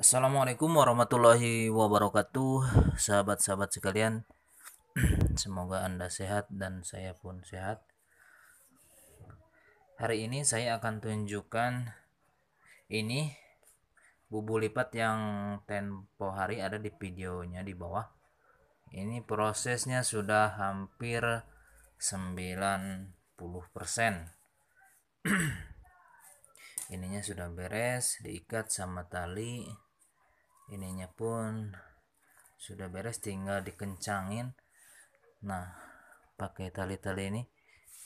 Assalamualaikum warahmatullahi wabarakatuh, sahabat-sahabat sekalian. Semoga Anda sehat dan saya pun sehat. Hari ini saya akan tunjukkan ini bubu lipat yang tempo hari ada di videonya di bawah. Ini prosesnya sudah hampir 90%. Ininya sudah beres, diikat sama tali ininya pun sudah beres tinggal dikencangin nah pakai tali-tali ini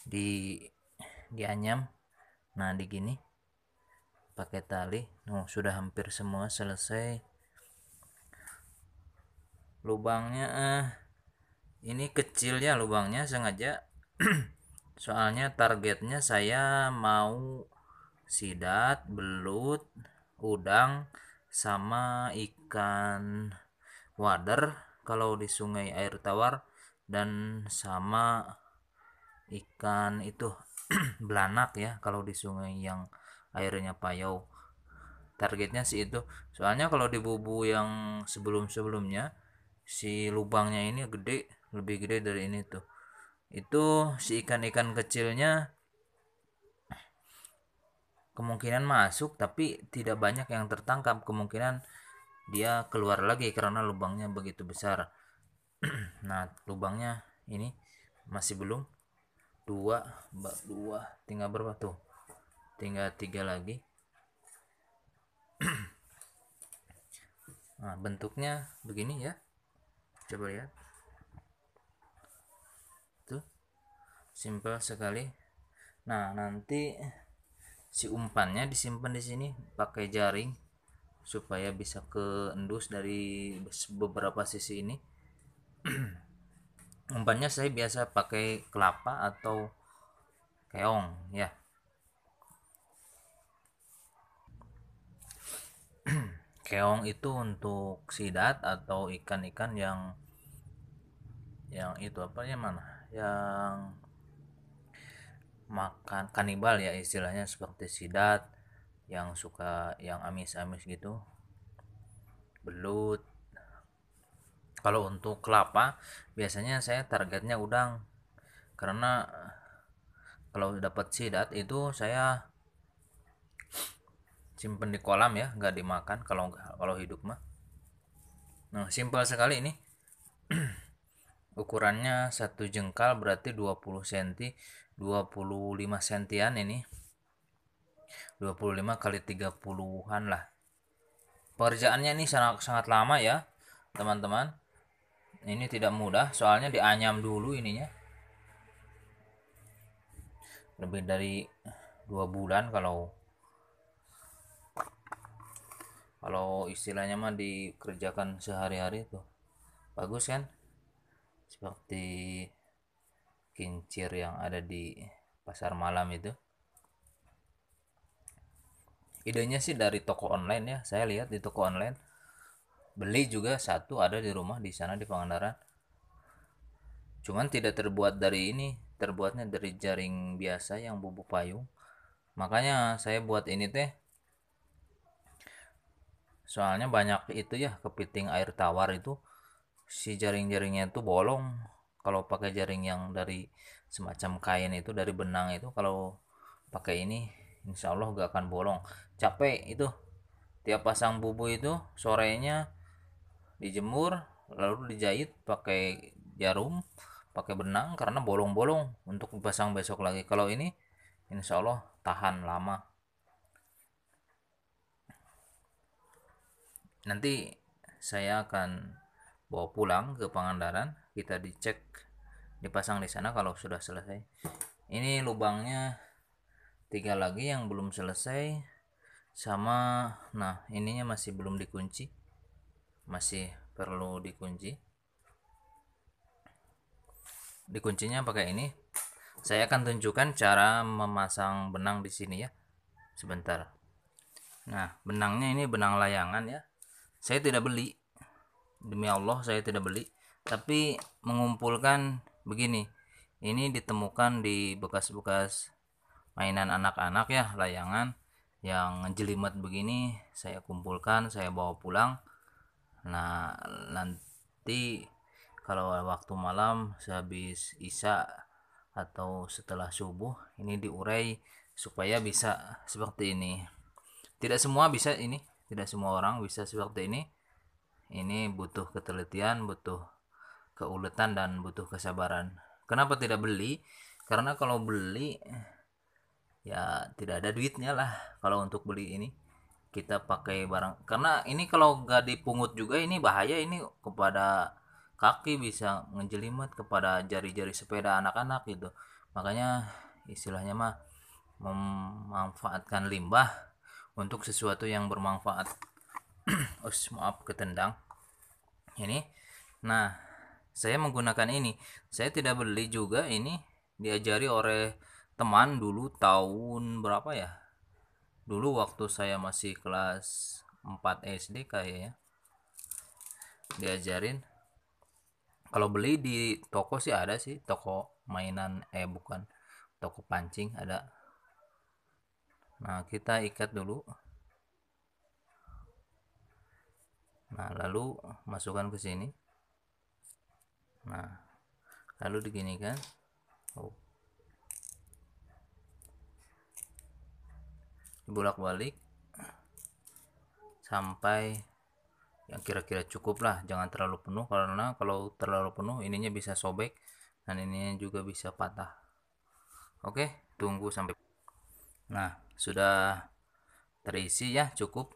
di dianyam nah di gini pakai tali oh, sudah hampir semua selesai lubangnya eh, ini kecil ya lubangnya sengaja soalnya targetnya saya mau sidat belut udang sama ikan wader kalau di sungai air tawar dan sama ikan itu belanak ya kalau di sungai yang airnya payau targetnya sih itu soalnya kalau di bubu yang sebelum-sebelumnya si lubangnya ini gede lebih gede dari ini tuh itu si ikan-ikan kecilnya kemungkinan masuk tapi tidak banyak yang tertangkap kemungkinan dia keluar lagi karena lubangnya begitu besar nah lubangnya ini masih belum dua bak dua tinggal berapa tuh tinggal tiga lagi nah bentuknya begini ya coba lihat tuh simple sekali nah nanti si umpannya disimpan di sini pakai jaring supaya bisa keendus dari beberapa sisi ini umpannya saya biasa pakai kelapa atau keong ya keong itu untuk sidat atau ikan-ikan yang yang itu apa ya mana yang makan kanibal ya istilahnya seperti sidat yang suka yang amis-amis gitu belut kalau untuk kelapa biasanya saya targetnya udang karena kalau dapat sidat itu saya simpen di kolam ya nggak dimakan kalau kalau hidup mah nah simpel sekali ini ukurannya satu jengkal berarti 20 cm 25 sentian ini 25 kali 30-an lah pekerjaannya ini sangat sangat lama ya teman-teman ini tidak mudah soalnya dianyam dulu ininya lebih dari dua bulan kalau kalau istilahnya mah dikerjakan sehari-hari tuh bagus kan seperti kincir yang ada di pasar malam itu idenya sih dari toko online ya saya lihat di toko online beli juga satu ada di rumah di sana di Pangandaran cuman tidak terbuat dari ini terbuatnya dari jaring biasa yang bubuk payung makanya saya buat ini teh soalnya banyak itu ya kepiting air tawar itu si jaring-jaringnya itu bolong kalau pakai jaring yang dari semacam kain itu dari benang itu kalau pakai ini insya Allah gak akan bolong capek itu tiap pasang bubu itu sorenya dijemur lalu dijahit pakai jarum pakai benang karena bolong-bolong untuk pasang besok lagi kalau ini insya Allah tahan lama nanti saya akan bawa pulang ke Pangandaran kita dicek dipasang di sana kalau sudah selesai ini lubangnya tiga lagi yang belum selesai sama nah ininya masih belum dikunci masih perlu dikunci dikuncinya pakai ini saya akan tunjukkan cara memasang benang di sini ya sebentar nah benangnya ini benang layangan ya saya tidak beli demi Allah saya tidak beli tapi mengumpulkan begini ini ditemukan di bekas-bekas mainan anak-anak ya layangan yang jelimet begini saya kumpulkan saya bawa pulang nah nanti kalau waktu malam sehabis isya atau setelah subuh ini diurai supaya bisa seperti ini tidak semua bisa ini tidak semua orang bisa seperti ini ini butuh ketelitian butuh keuletan dan butuh kesabaran kenapa tidak beli karena kalau beli ya tidak ada duitnya lah kalau untuk beli ini kita pakai barang karena ini kalau nggak dipungut juga ini bahaya ini kepada kaki bisa ngejelimet kepada jari-jari sepeda anak-anak gitu makanya istilahnya mah memanfaatkan limbah untuk sesuatu yang bermanfaat us maaf ketendang ini nah saya menggunakan ini saya tidak beli juga ini diajari oleh teman dulu tahun berapa ya dulu waktu saya masih kelas 4 SD kayaknya diajarin kalau beli di toko sih ada sih toko mainan eh bukan toko pancing ada nah kita ikat dulu nah lalu masukkan ke sini nah lalu begini kan oh. dibolak balik sampai yang kira-kira cukup lah jangan terlalu penuh karena kalau terlalu penuh ininya bisa sobek dan ininya juga bisa patah oke tunggu sampai nah sudah terisi ya cukup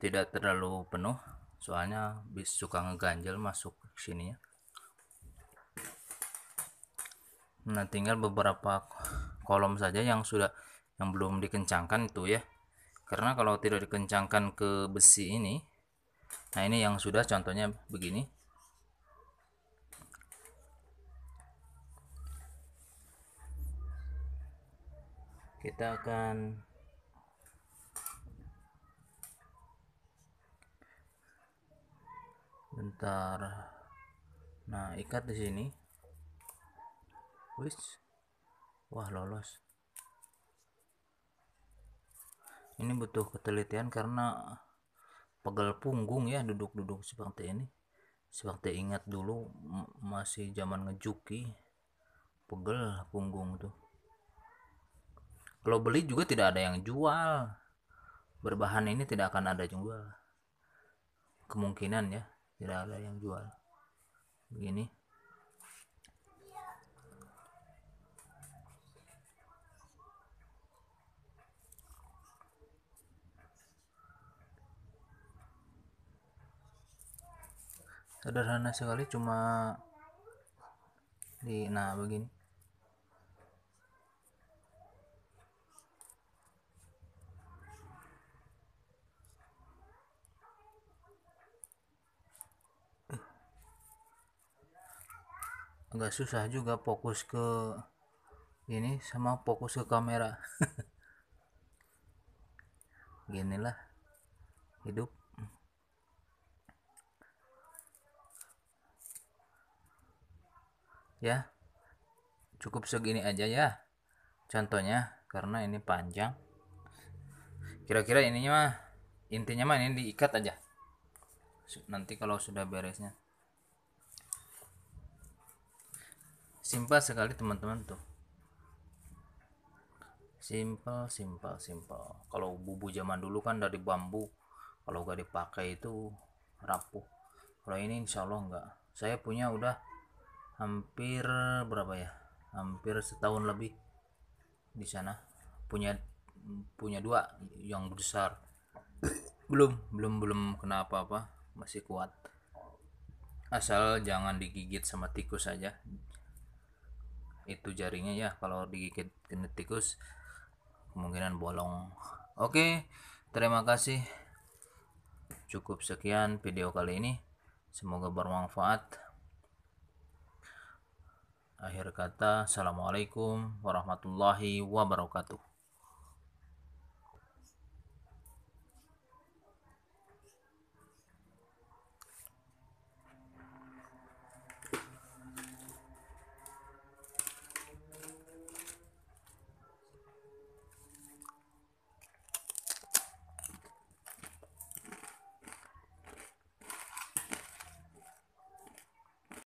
tidak terlalu penuh soalnya bis suka ngeganjel masuk sini ya, nah tinggal beberapa kolom saja yang sudah yang belum dikencangkan itu ya karena kalau tidak dikencangkan ke besi ini nah ini yang sudah contohnya begini kita akan bentar nah ikat di sini wis wah lolos ini butuh ketelitian karena pegel punggung ya duduk-duduk seperti ini seperti ingat dulu masih zaman ngejuki pegel punggung tuh kalau beli juga tidak ada yang jual berbahan ini tidak akan ada jual kemungkinan ya tidak ada yang jual begini sederhana sekali cuma di nah begini agak susah juga fokus ke ini sama fokus ke kamera ginilah hidup ya cukup segini aja ya contohnya karena ini panjang kira-kira ininya mah intinya mah ini diikat aja nanti kalau sudah beresnya simpel sekali teman-teman tuh simple simple simple kalau bubu zaman dulu kan dari bambu kalau gak dipakai itu rapuh kalau ini insya Allah enggak saya punya udah hampir berapa ya hampir setahun lebih di sana punya punya dua yang besar belum belum belum kenapa apa masih kuat asal jangan digigit sama tikus saja itu jarinya ya kalau digigit genit tikus kemungkinan bolong oke terima kasih cukup sekian video kali ini semoga bermanfaat akhir kata assalamualaikum warahmatullahi wabarakatuh